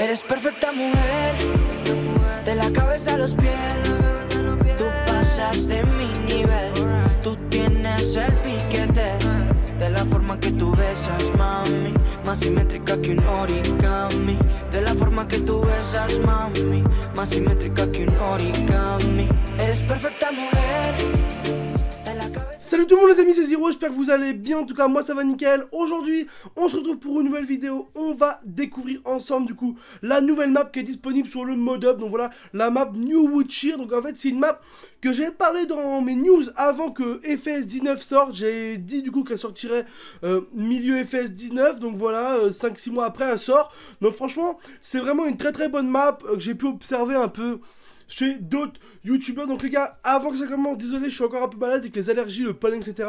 Eres perfecta mujer, de la cabeza a los pies. Tú pasas de mi nivel, tú tienes el piquete. De la forma que tú besas, mami, más simétrica que un origami. De la forma que tú besas, mami, más simétrica que un origami. Eres perfecta mujer tout le monde les amis, c'est Zero, j'espère que vous allez bien, en tout cas moi ça va nickel. Aujourd'hui, on se retrouve pour une nouvelle vidéo, on va découvrir ensemble du coup la nouvelle map qui est disponible sur le mod up. Donc voilà, la map New Woodshire, donc en fait c'est une map que j'ai parlé dans mes news avant que FS 19 sorte. J'ai dit du coup qu'elle sortirait euh, milieu FS 19, donc voilà, 5-6 euh, mois après elle sort. Donc franchement, c'est vraiment une très très bonne map euh, que j'ai pu observer un peu chez d'autres youtubeurs. Donc les gars, avant que ça commence, désolé, je suis encore un peu malade avec les allergies, le pollen, etc.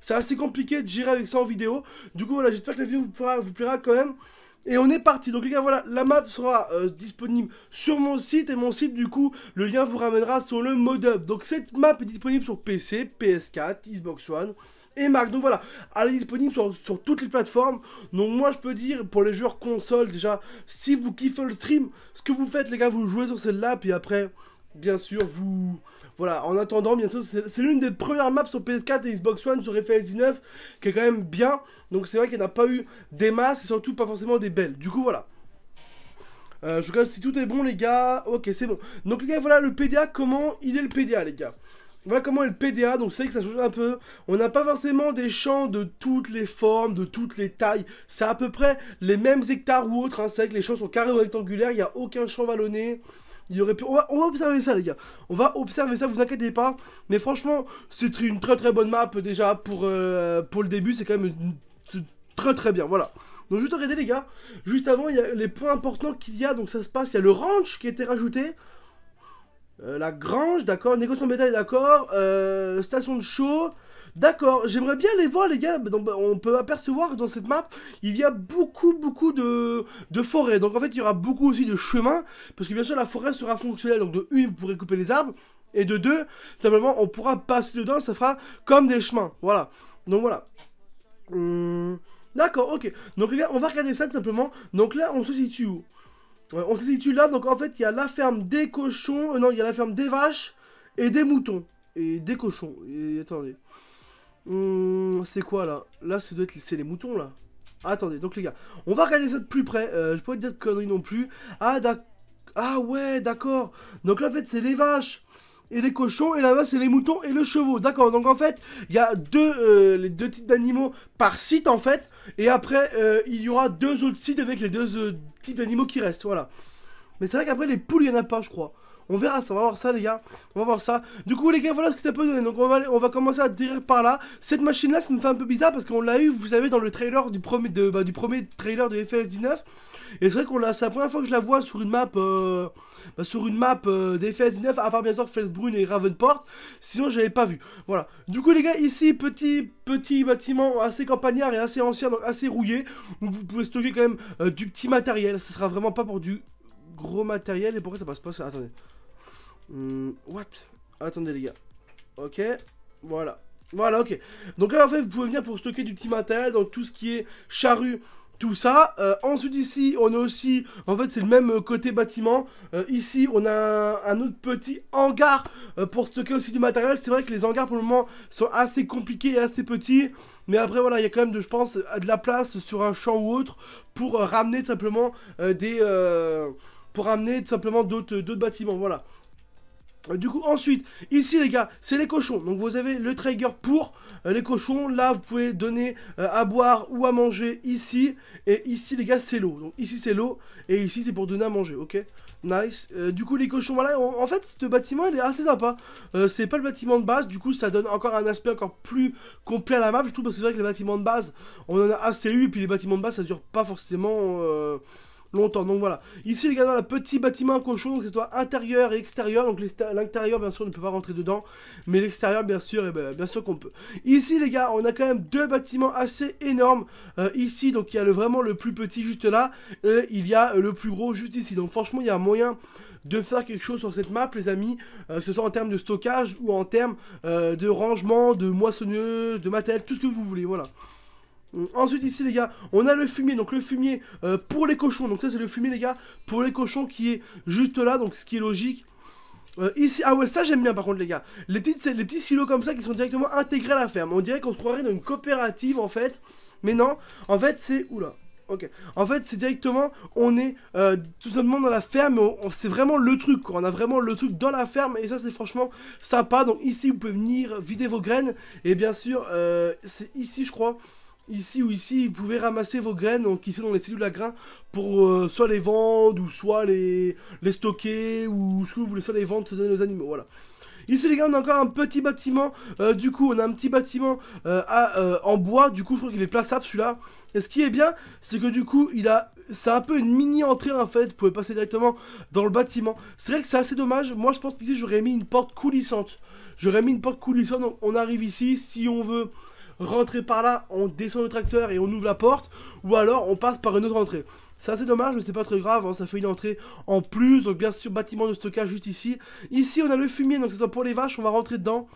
C'est assez compliqué de gérer avec ça en vidéo. Du coup, voilà, j'espère que la vidéo vous plaira, vous plaira quand même. Et on est parti. Donc les gars, voilà, la map sera euh, disponible sur mon site. Et mon site, du coup, le lien vous ramènera sur le up. Donc cette map est disponible sur PC, PS4, Xbox One et Mac. Donc voilà, elle est disponible sur, sur toutes les plateformes. Donc moi, je peux dire, pour les joueurs console, déjà, si vous kiffez le stream, ce que vous faites, les gars, vous jouez sur celle-là. Puis après, bien sûr, vous voilà, en attendant, bien sûr, c'est l'une des premières maps sur PS4 et Xbox One sur FS19 qui est quand même bien. Donc c'est vrai qu'il n'y a pas eu des masses et surtout pas forcément des belles. Du coup, voilà. Euh, je regarde si tout est bon, les gars. Ok, c'est bon. Donc, les gars, voilà le PDA. Comment il est le PDA, les gars voilà comment est le PDA, donc c'est vrai que ça change un peu. On n'a pas forcément des champs de toutes les formes, de toutes les tailles. C'est à peu près les mêmes hectares ou autres. Hein. C'est vrai que les champs sont carrés ou rectangulaires, il n'y a aucun champ vallonné aurait On va, observer ça, les gars. On va observer ça, vous inquiétez pas. Mais franchement, c'est une très très bonne map déjà pour, euh, pour le début. C'est quand même très très bien, voilà. Donc juste regardez les gars, juste avant il y a les points importants qu'il y a, donc ça se passe, il y a le ranch qui a été rajouté, euh, la grange, d'accord, négociation bétail, d'accord, euh, station de show, D'accord, j'aimerais bien les voir les gars. Donc, on peut apercevoir dans cette map, il y a beaucoup beaucoup de, forêts. Donc en fait, il y aura beaucoup aussi de chemins. Parce que bien sûr, la forêt sera fonctionnelle. Donc de une, vous pourrez couper les arbres. Et de deux, simplement, on pourra passer dedans. Ça fera comme des chemins. Voilà. Donc voilà. Hum, d'accord, ok. Donc les gars, on va regarder ça simplement. Donc là, on se situe où on se situe là, donc en fait, il y a la ferme des cochons, euh, non, il y a la ferme des vaches et des moutons. Et des cochons, et attendez. Hmm, c'est quoi là Là, c'est les, les moutons là. Ah, attendez, donc les gars, on va regarder ça de plus près. Je euh, je peux pas dire de conneries non plus. Ah, Ah ouais, d'accord. Donc là, en fait, c'est les vaches et les cochons, et là-bas, c'est les moutons et le chevaux. D'accord, donc en fait, il y a deux, euh, les deux types d'animaux par site, en fait. Et après, euh, il y aura deux autres sites avec les deux types d'animaux qui restent, voilà. Mais c'est vrai qu'après, les poules, il n'y en a pas, je crois. On verra ça, on va voir ça les gars. On va voir ça. Du coup les gars, voilà ce que ça peut donner. Donc on va, on va commencer à tirer par là. Cette machine là, ça me fait un peu bizarre parce qu'on l'a eu, vous savez, dans le trailer du premier, bah, du premier trailer de FS19. Et c'est vrai qu'on l'a, c'est la première fois que je la vois sur une map, euh, bah, sur une map 19 euh, à part bien sûr Felsbrune et Ravenport. Sinon j'avais pas vu. Voilà. Du coup les gars, ici petit petit bâtiment assez campagnard et assez ancien, donc assez rouillé. Où vous pouvez stocker quand même euh, du petit matériel. Ce sera vraiment pas pour du gros matériel et pourquoi ça passe pas ça Attendez. Hmm, what Attendez les gars. Ok, voilà. Voilà, ok. Donc là, en fait, vous pouvez venir pour stocker du petit matériel, donc tout ce qui est charrue, tout ça. Euh, ensuite, ici, on a aussi, en fait, c'est le même euh, côté bâtiment. Euh, ici, on a un, autre petit hangar pour stocker aussi du matériel. C'est vrai que les hangars, pour le moment, sont assez compliqués et assez petits. Mais après, voilà, il y a quand même, de, je pense, de la place sur un champ ou autre pour ramener simplement des pour amener tout simplement d'autres bâtiments, voilà. Euh, du coup, ensuite, ici les gars, c'est les cochons. Donc vous avez le trigger pour euh, les cochons. Là, vous pouvez donner euh, à boire ou à manger ici. Et ici les gars, c'est l'eau. Donc ici c'est l'eau et ici c'est pour donner à manger, ok Nice. du coup, les cochons, voilà. En, fait, ce bâtiment, il est assez sympa. c'est pas le bâtiment de base. Du coup, ça donne encore un aspect encore plus complet à la map, je trouve. Parce que c'est vrai que les bâtiments de base, on en a assez eu. Et puis, les bâtiments de base, ça dure pas forcément longtemps. Donc voilà. Ici, les gars, le petit bâtiment cochon, que ce soit intérieur et extérieur. Donc l'intérieur, bien sûr, on ne peut pas rentrer dedans, mais l'extérieur, bien sûr, et eh ben, bien, sûr qu'on peut. Ici, les gars, on a quand même deux bâtiments assez énormes. Euh, ici, donc il y a le, vraiment le plus petit juste là, et il y a le plus gros juste ici. Donc franchement, il y a moyen de faire quelque chose sur cette map, les amis, euh, que ce soit en termes de stockage ou en termes euh, de rangement, de moissonneux, de matériel, tout ce que vous voulez, voilà. Mm. Ensuite ici les gars, on a le fumier, donc le fumier euh, pour les cochons, donc ça c'est le fumier les gars, pour les cochons qui est juste là, donc ce qui est logique. Euh, ici, ah ouais, ça j'aime bien par contre les gars, les, les petits silos comme ça qui sont directement intégrés à la ferme, on dirait qu'on se croirait dans une coopérative en fait, mais non, en fait c'est, oula, Ok. En fait, c'est directement, on est euh, tout simplement dans la ferme. c'est vraiment le truc, quoi. On a vraiment le truc dans la ferme. Et ça, c'est franchement sympa. Donc, ici, vous pouvez venir vider vos graines. Et bien sûr, c'est ici, je crois ici ou ici, vous pouvez ramasser vos graines donc, qui sont dans les cellules à grains pour euh, soit les vendre ou soit les, les stocker ou ce que vous voulez, soit les vendre, de donner animaux. Voilà. Ici les gars on a encore un petit bâtiment euh, Du coup on a un petit bâtiment euh, en bois Du coup je crois qu'il est plaçable celui-là Et ce qui est bien c'est que du coup il a C'est un peu une mini entrée en fait Vous pouvez passer directement dans le bâtiment C'est vrai que c'est assez dommage Moi je pense que j'aurais mis une porte coulissante J'aurais mis une porte coulissante on arrive ici si on veut Rentrer par là, on descend le tracteur et on ouvre la porte, ou alors on passe par une autre entrée. C'est assez dommage, mais c'est pas très grave, hein, ça fait une entrée en plus, donc bien sûr, bâtiment de stockage juste ici. Ici, on a le fumier, donc c'est pour les vaches, on va rentrer dedans.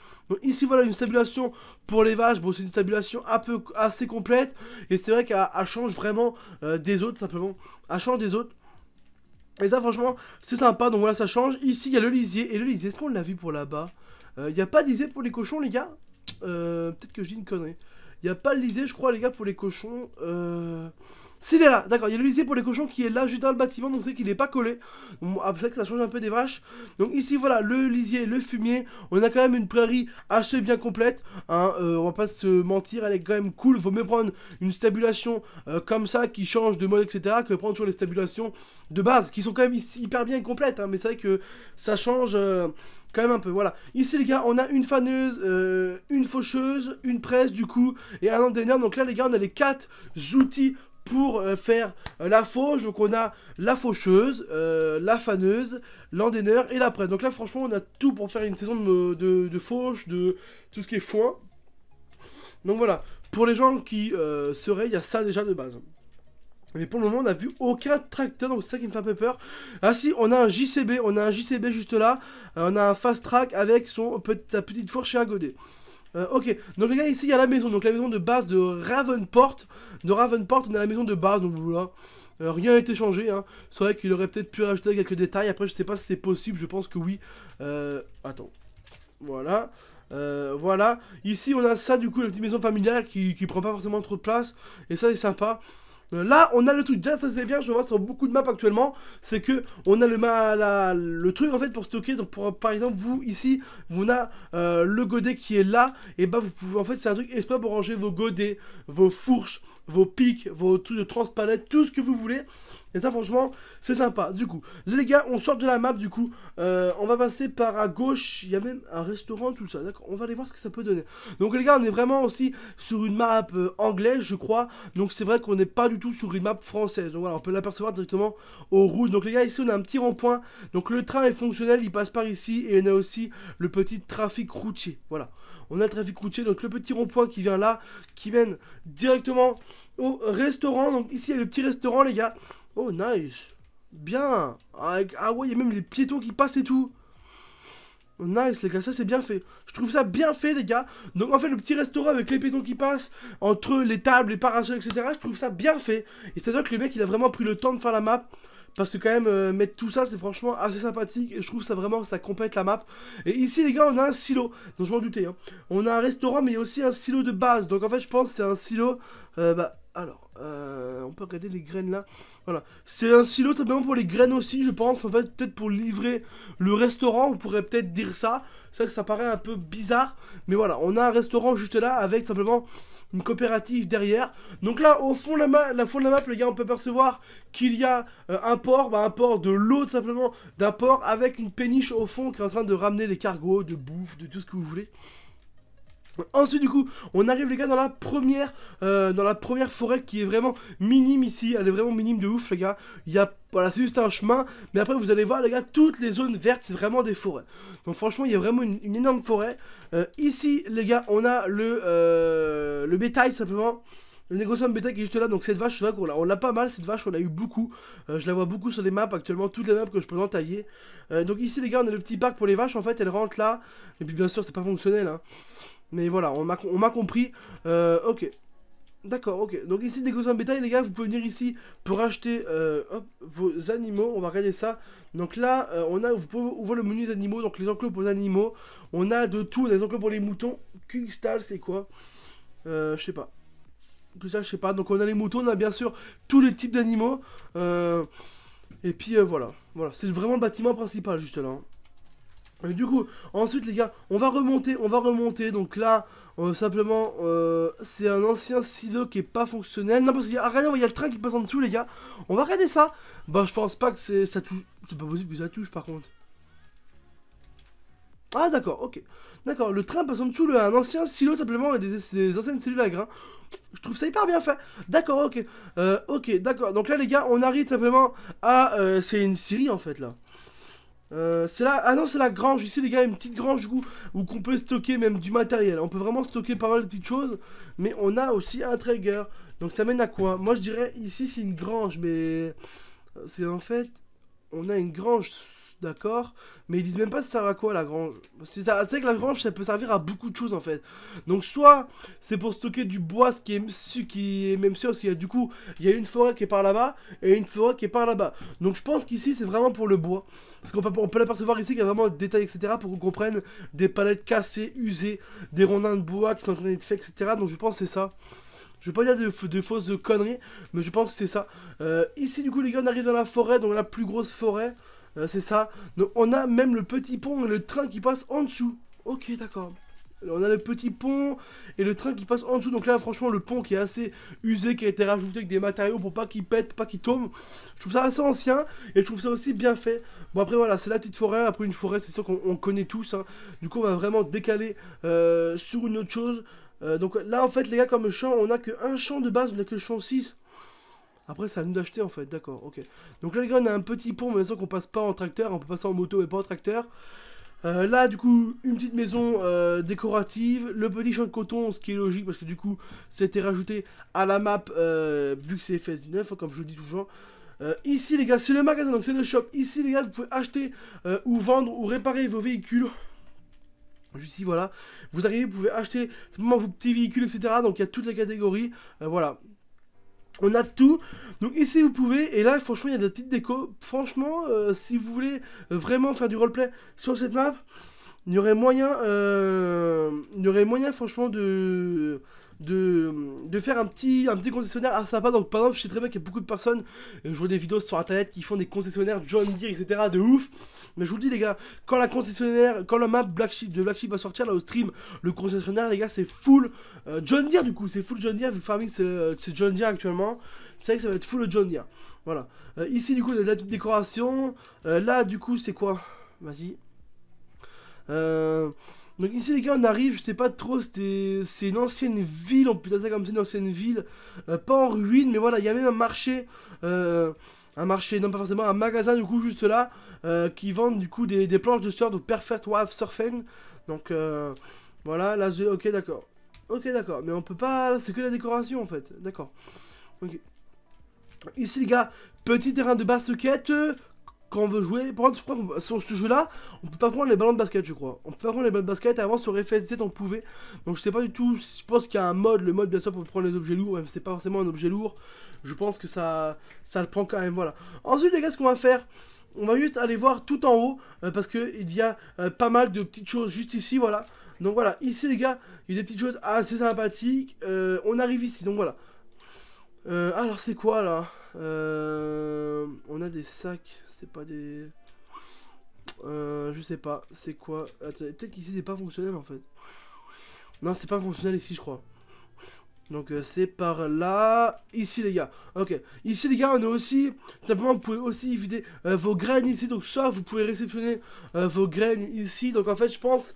ici, voilà, une stabulation pour les vaches, bon, c'est une stabulation peu, assez complète, et c'est vrai qu'elle change vraiment euh, des autres, simplement. Elle change des autres. Et ça, franchement, c'est sympa, donc voilà, ça change. Ici, il y a le lisier, et le lisier, est-ce qu'on l'a vu pour là-bas euh, Il n'y a pas de lisier pour les cochons, les gars euh, peut-être que je dis une connerie. Il n'y a pas le lisé, je crois, les gars, pour les cochons. Euh... S'il est là, d'accord, il y a le lisier pour les cochons qui est là juste dans le bâtiment, donc c'est qu'il n'est pas collé. C'est que ça change un peu des vaches. Donc ici, voilà, le lisier, le fumier. On a quand même une prairie assez bien complète. Hein. Euh, on va pas se mentir, elle est quand même cool. Vaut mieux prendre une stabulation euh, comme ça qui change de mode, etc. que prendre toujours les stabulations de base qui sont quand même hyper bien complètes. Hein. mais c'est vrai que ça change. Euh, quand même un peu, voilà. Ici les gars, on a une faneuse, une faucheuse, une presse du coup, et un dernière, Donc là les gars, on a les quatre outils pour euh, faire euh, la fauche. Donc on a la faucheuse, euh, la faneuse, l'endéneur et la presse. Donc là franchement on a tout pour faire une saison de, fauche, de tout ce qui est foin. Donc voilà, pour les gens qui seraient, il y a ça déjà de base. Mais pour le moment, on n'a vu aucun tracteur, donc c'est ça qui me fait un peu peur. Ah si, on a un JCB, on a un JCB juste là. on a un fast track avec son, sa petite fourche et un godet. Euh, ok, donc les gars, ici il y a la maison, donc la maison de base de Ravenport. De Ravenport, on a la maison de base, donc voilà. Euh, rien n'a été changé, hein. C'est vrai qu'il aurait peut-être pu rajouter quelques détails. Après, je sais pas si c'est possible, je pense que oui. Euh, attends. Voilà. Euh, voilà. Ici, on a ça, du coup, la petite maison familiale qui, qui prend pas forcément trop de place. Et ça, c'est sympa. Euh, là, on a le truc, déjà ça c'est bien, je vois sur beaucoup de maps actuellement, c'est que on a le, la, le truc en fait pour stocker, donc par exemple vous ici, vous avez euh, le godet qui est là, et bah vous pouvez, en fait c'est un truc exprès pour ranger vos godets, vos fourches, vos pics, vos trucs de transpalette, tout ce que vous voulez, ça, franchement, c'est sympa. Du coup, les gars, on sort de la map, du coup. Euh, on va passer par à gauche. Il y a même un restaurant, tout ça. D'accord On va aller voir ce que ça peut donner. Donc, les gars, on est vraiment aussi sur une map euh, anglaise, je crois. Donc, c'est vrai qu'on n'est pas du tout sur une map française. Donc, voilà, on peut l'apercevoir directement au rouge. Donc, les gars, ici, on a un petit rond-point. Donc, le train est fonctionnel. Il passe par ici. Et on a aussi le petit trafic routier. Voilà on a le trafic routier, donc le petit rond-point qui vient là, qui mène directement au restaurant. Donc ici, il y a le petit restaurant, les gars. Oh, nice. Bien. Ah ouais, il y a même les piétons qui passent et tout. Oh, nice les gars, ça c'est bien fait. Je trouve ça bien fait les gars. Donc en fait le petit restaurant avec les piétons qui passent, entre les tables, les parasols, etc. Je trouve ça bien fait. Et c'est-à-dire que le mec il a vraiment pris le temps de faire la map. Parce que quand même euh, mettre tout ça c'est franchement assez sympathique. Et je trouve ça vraiment ça complète la map. Et ici les gars on a un silo. Donc je m'en doutais. Hein. On a un restaurant mais il y a aussi un silo de base. Donc en fait je pense c'est un silo euh, bah, alors, euh, on peut regarder les graines là. Voilà. C'est un silo simplement pour les graines aussi, je pense. En fait, peut-être pour livrer le restaurant, on pourrait peut-être dire ça. C'est vrai que ça paraît un peu bizarre. Mais voilà, on a un restaurant juste là avec simplement une coopérative derrière. Donc là, au fond de la, la fond de la map, les gars, on peut percevoir qu'il y a euh, un port, bah, un port de l'eau simplement, d'un port avec une péniche au fond qui est en train de ramener les cargos, de bouffe, de tout ce que vous voulez. Ensuite du coup on arrive les gars dans la première euh, dans la première forêt qui est vraiment minime ici, elle est vraiment minime de ouf les gars, il y a voilà c'est juste un chemin mais après vous allez voir les gars toutes les zones vertes c'est vraiment des forêts donc franchement il y a vraiment une, énorme forêt euh, ici les gars on a le euh, le bétail simplement le négociant bétail qui est juste là, donc cette vache, c'est vrai qu'on l'a pas mal, cette vache, on l'a eu beaucoup. je la vois beaucoup sur les maps actuellement, toutes les maps que je présente à tailler donc ici, les gars, on a le petit parc pour les vaches, en fait, Elle rentre là. Et puis, bien sûr, c'est pas fonctionnel. Hein. Mais voilà, on m'a compris. Euh, ok. D'accord, ok. Donc ici, des en bétail, les gars, vous pouvez venir ici pour acheter euh, vos animaux. On va regarder ça. Donc là, euh, on a, vous pouvez voir le menu des animaux, donc les enclos pour les animaux. On a de tout, des enclos pour les moutons. Kingstall c'est quoi euh, Je sais pas. Que ça, je sais pas. Donc on a les moutons, on a bien sûr tous les types d'animaux. et puis voilà, voilà. C'est vraiment le bâtiment principal juste là. Hein du coup, ensuite les gars, on va remonter, on va remonter. Donc là, euh, simplement, euh, c'est un ancien silo qui est pas fonctionnel. Non, parce qu'il y a, il y a le train qui passe en dessous, les gars. On va regarder ça. Bah, je pense pas que c'est, ça touche. C'est pas possible que ça touche, par contre. Ah, d'accord, ok. D'accord, le train passe en dessous, un ancien silo, simplement, et des, anciennes cellules à grains. Je trouve ça hyper bien fait. D'accord, ok. Euh, ok, d'accord. Donc là, les gars, on arrive simplement à... c'est une série, en fait, là. Euh, c'est là, ah non, c'est la grange. Ici, les gars, une petite grange où, où qu'on peut stocker même du matériel. On peut vraiment stocker pas mal de petites choses, mais on a aussi un trigger. Donc ça mène à quoi Moi, je dirais ici, c'est une grange, mais euh, c'est en fait, on a une grange d'accord, mais ils disent même pas ça sert à quoi la grange. C'est que la grange, ça peut servir à beaucoup de choses en fait. Donc soit c'est pour stocker du bois, ce qui est, même sûr, y a du coup, il y a une forêt qui est par là-bas et une forêt qui est par là-bas. Donc je pense qu'ici c'est vraiment pour le bois. Parce qu'on peut, l'apercevoir ici qu'il y a vraiment des détails etc. pour qu'on comprenne des palettes cassées, usées, des rondins de bois qui sont en train d'être faits, etc. Donc je pense que c'est ça. Je vais pas dire de, fausses conneries, mais je pense que c'est ça. Euh, ici, du coup, les gars, on arrive dans la forêt, donc la plus grosse forêt. Euh, c'est ça. Donc, on a même le petit pont et le train qui passe en dessous. Ok, d'accord. On a le petit pont et le train qui passe en dessous. Donc là, franchement, le pont qui est assez usé, qui a été rajouté avec des matériaux pour pas qu'il pète, pas qu'il tombe. Je trouve ça assez ancien et je trouve ça aussi bien fait. Bon, après, voilà, c'est la petite forêt. Après, une forêt, c'est sûr qu'on connaît tous. Hein. Du coup, on va vraiment décaler euh, sur une autre chose. Euh, donc là, en fait, les gars, comme champ, on a qu'un champ de base, on a que le champ 6. Après, ça nous d'acheter en fait, d'accord, ok. Donc là, les gars, on a un petit pont, mais qu'on passe pas en tracteur, on peut passer en moto, mais pas en tracteur. Euh, là, du coup, une petite maison euh, décorative, le petit champ de coton, ce qui est logique parce que du coup, c'était rajouté à la map euh, vu que c'est FS19, hein, comme je le dis toujours. ici, les gars, c'est le magasin, donc c'est le shop. Ici, les gars, vous pouvez acheter ou vendre ou réparer vos véhicules. Juste ici, voilà. Vous arrivez, vous pouvez acheter simplement vos petits véhicules, etc. Donc il y a toutes les catégories. voilà. On a tout. Donc ici vous pouvez, et là franchement il y a des petites déco. Franchement, euh, si vous voulez euh, vraiment faire du roleplay sur cette map, il y aurait moyen, euh, il y aurait moyen franchement de, de, de faire un petit, un petit concessionnaire assez sympa. Donc, par exemple, je sais très bien qu'il y a beaucoup de personnes, euh, je vois des vidéos sur internet qui font des concessionnaires John Deere, etc. de ouf. Mais je vous dis, les gars, quand la concessionnaire, quand la map Black Sheep de Black Sheep va sortir là au stream, le concessionnaire, les gars, c'est full euh, John Deere du coup, c'est full John Deere. Le farming, euh, c'est John Deere actuellement. C'est vrai que ça va être full John Deere. Voilà. ici, du coup, y a de la petite décoration. là, du coup, c'est quoi Vas-y. Euh, donc ici les gars on arrive, je sais pas trop, c'est une ancienne ville, on peut dire ça comme c'est une ancienne ville, euh, pas en ruine, mais voilà, il y a même un marché, euh, un marché, non pas forcément, un magasin du coup juste là, qui vendent du coup des, planches de surf, donc Perfect Wave Surfing, donc voilà, là ok d'accord, ok d'accord, mais on peut pas, c'est que la décoration en fait, d'accord, Ici les gars, petit terrain de basket, quand on veut jouer, par contre, je crois sur ce jeu-là, on peut pas prendre les ballons de basket, je crois. On peut pas prendre les ballons de basket. Avant, sur fs on pouvait. Donc, je sais pas du tout. Je pense qu'il y a un mode, le mode, bien sûr, pour prendre les objets lourds. c'est pas forcément un objet lourd. Je pense que ça, ça le prend quand même. Voilà. Ensuite, les gars, ce qu'on va faire. On va juste aller voir tout en haut euh, parce que il y a euh, pas mal de petites choses juste ici, voilà. Donc voilà, ici les gars, il y a des petites choses assez sympathiques. Euh, on arrive ici, donc voilà. alors c'est quoi là On a des sacs, c'est pas des... Euh, je sais pas, c'est quoi Peut-être qu'ici c'est pas fonctionnel en fait. Non, c'est pas fonctionnel ici, je crois. Donc euh, c'est par là, ici les gars. Ok, ici les gars, on a aussi, simplement vous pouvez aussi éviter euh, vos graines ici. Donc soit vous pouvez réceptionner vos graines ici. Donc en fait je pense,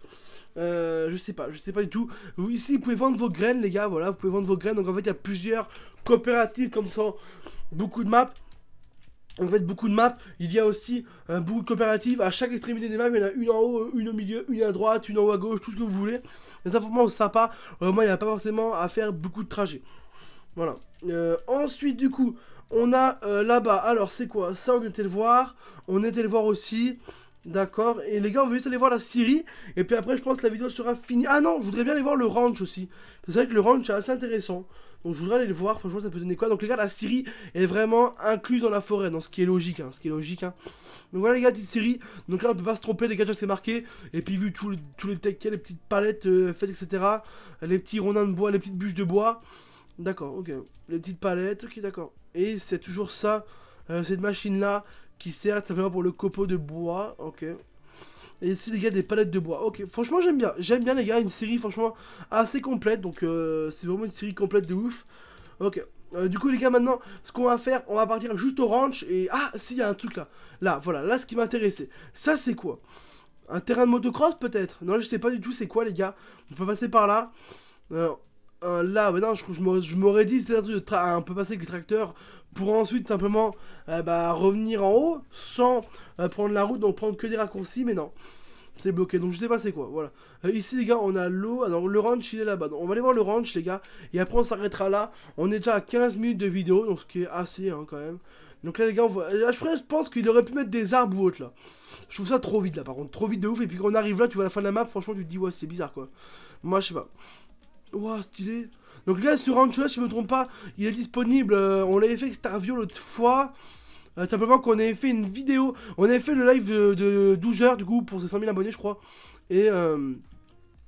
je sais pas, je sais pas du tout. ici vous pouvez vendre vos graines les gars, voilà, vous pouvez vendre vos graines. Donc en fait il y a plusieurs coopératives comme ça, beaucoup de maps. En fait, beaucoup de maps, il y a aussi un beaucoup de coopératives. À chaque extrémité des maps, il y en a une en haut, une au milieu, une à droite, une en haut à gauche, tout ce que vous voulez. Et ça, c'est sympa. Vraiment, il n'y a pas forcément à faire beaucoup de trajets. Voilà. Euh, ensuite, du coup, on a euh, là-bas. Alors, c'est quoi Ça, on était le voir. On était le voir aussi. D'accord. Et les gars, on veut juste aller voir la Syrie. Et puis après, je pense que la vidéo sera finie. Ah non, je voudrais bien aller voir le ranch aussi. C'est vrai que le ranch, est assez intéressant. Donc je voudrais aller le voir, franchement ça peut donner quoi. Donc les gars, la syrie est vraiment incluse dans la forêt, dans ce qui est logique, hein, ce qui est logique. Hein. Donc voilà les gars, petite syrie Donc là on peut pas se tromper, les gars déjà c'est marqué. Et puis vu tous les techs, les petites palettes euh, faites, etc. Les petits rondins de bois, les petites bûches de bois. D'accord, ok. Les petites palettes, ok d'accord. Et c'est toujours ça, euh, cette machine là, qui sert simplement pour le copeau de bois, ok. Et ici, les gars, des palettes de bois. Ok, franchement, j'aime bien. J'aime bien, les gars, une série, franchement, assez complète. Donc, euh, c'est vraiment une série complète de ouf. Ok. Euh, du coup les gars maintenant ce qu'on va faire on va partir juste au ranch et ah s'il y a un truc là là voilà là ce qui m'intéressait ça c'est quoi un terrain de motocross peut-être non je sais pas du tout c'est quoi les gars on peut passer par là euh, là, maintenant je, je m'aurais dit c'est un truc un peu passer avec le tracteur pour ensuite simplement euh, bah, revenir en haut sans euh, prendre la route, donc prendre que des raccourcis, mais non. C'est bloqué, donc je sais pas c'est quoi, voilà. Euh, ici les gars, on a l'eau, alors ah le ranch il est là-bas, donc on va aller voir le ranch les gars, et après on s'arrêtera là, on est déjà à 15 minutes de vidéo, donc ce qui est assez hein, quand même. Donc là les gars, je pense qu'il aurait pu mettre des arbres ou autre là. Je trouve ça trop vite là par contre, trop vite de ouf, et puis quand on arrive là, tu vois la fin de la map, franchement tu te dis ouais c'est bizarre quoi. Moi je sais pas. Ouah, stylé. Donc là, ce ranch-là, si je me trompe pas, il est disponible. Euh, on l'avait fait avec StarView l'autre fois. Euh, simplement qu'on avait fait une vidéo. On avait fait le live de, 12 h du coup, pour ses 100 000 abonnés, je crois. Et... Euh,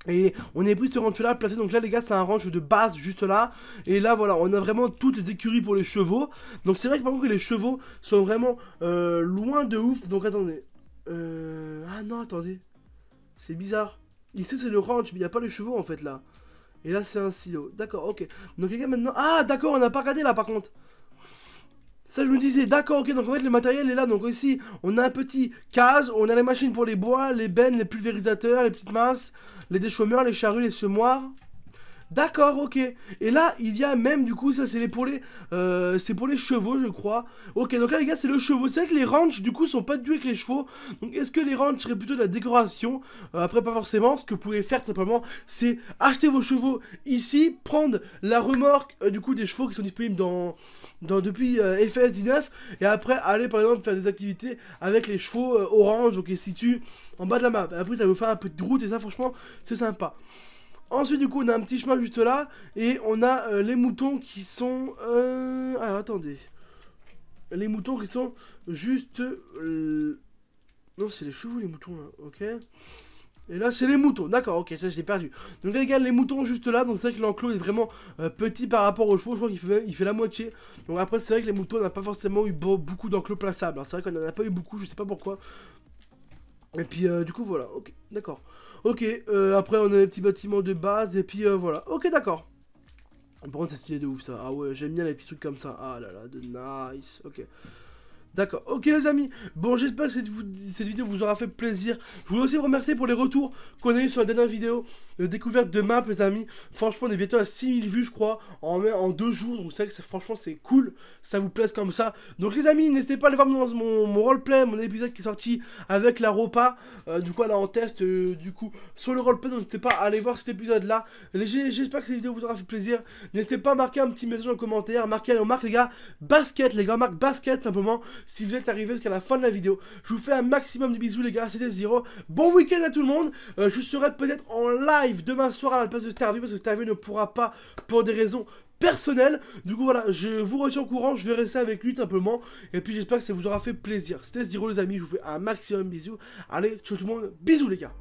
et on avait pris ce ranch là placé, donc là les gars c'est un ranch de base juste là Et là voilà on a vraiment toutes les écuries pour les chevaux Donc c'est vrai que par contre les chevaux sont vraiment loin de ouf Donc attendez Ah non attendez C'est bizarre Ici c'est le ranch mais il n'y a pas les chevaux en fait là et là, c'est un silo. D'accord, ok. Donc, les maintenant. Ah, d'accord, on n'a pas regardé là par contre. Ça, je me disais, d'accord, ok, donc en fait, le matériel est là. Donc, ici, on a un petit case, on a les machines pour les bois, les bennes, les pulvérisateurs, les petites masses, les déchaumeurs, les charrues, les semoirs. D'accord, ok. Et là, il y a même, du coup, ça c'est pour, les, euh, pour les chevaux, je crois. Ok, donc là, les gars, c'est le chevaux. C'est que les ranchs, du coup, sont pas du avec les chevaux. Donc, est-ce que les ranchs seraient plutôt de la décoration euh, Après, pas forcément. Ce que vous pouvez faire, simplement, c'est acheter vos chevaux ici, prendre la remorque, euh, du coup, des chevaux qui sont disponibles dans, dans, depuis FS 19. Et après, aller, par exemple, faire des activités avec les chevaux orange, ok, qui se situent en bas de la map. Après, ça vous faire un peu de route. Et ça, franchement, c'est sympa. Ensuite, du coup, on a un petit chemin juste là. Et on a euh, les moutons qui sont... Euh... Alors, attendez. Les moutons qui sont juste... Euh, non, c'est les chevaux, les moutons, là. Ok. Et là, c'est les moutons. D'accord, ok, ça, j'ai perdu. Donc, les gars, les moutons juste là. Donc, c'est vrai que l'enclos est vraiment euh, petit par rapport aux chevaux. Je crois qu'il fait, il fait la moitié. Donc, après, c'est vrai que les moutons, on n'a pas forcément eu beaucoup d'enclos plaçables. Hein. C'est vrai qu'on n'en a pas eu beaucoup, je sais pas pourquoi. Et puis euh, du coup voilà, ok, d'accord. Ok, euh, après on a les petits bâtiments de base et puis euh, voilà, ok d'accord. Par contre c'est stylé de ouf ça, ah ouais j'aime bien les petits trucs comme ça, ah là là, de nice, ok. D'accord, ok les amis, bon j'espère que cette, vidéo vous aura fait plaisir Je voulais aussi vous remercier pour les retours qu'on a eu sur la dernière vidéo découverte de map les amis Franchement on est bientôt à 6000 vues je crois en, en deux jours Donc c'est vrai que franchement c'est cool, ça vous plaise comme ça Donc les amis n'hésitez pas à aller voir mon, roleplay, mon épisode qui est sorti avec la ropa euh, Du coup là en test euh, du coup sur le roleplay donc n'hésitez pas à aller voir cet épisode là J'espère que cette vidéo vous aura fait plaisir N'hésitez pas à marquer un petit message en commentaire, marquez, on marque les gars basket les gars, marque basket simplement si vous êtes arrivé jusqu'à la fin de la vidéo. Je vous fais un maximum de bisous les gars, c'était Zero. Bon week-end à tout le monde. Euh, je serai peut-être en live demain soir à la place de Starview parce que Starview ne pourra pas pour des raisons personnelles Du coup, voilà, je vous retiens au courant, je vais rester avec lui simplement. Et puis, j'espère que ça vous aura fait plaisir. C'était Zero, les amis, je vous fais un maximum de bisous. Allez, ciao tout le monde, bisous les gars.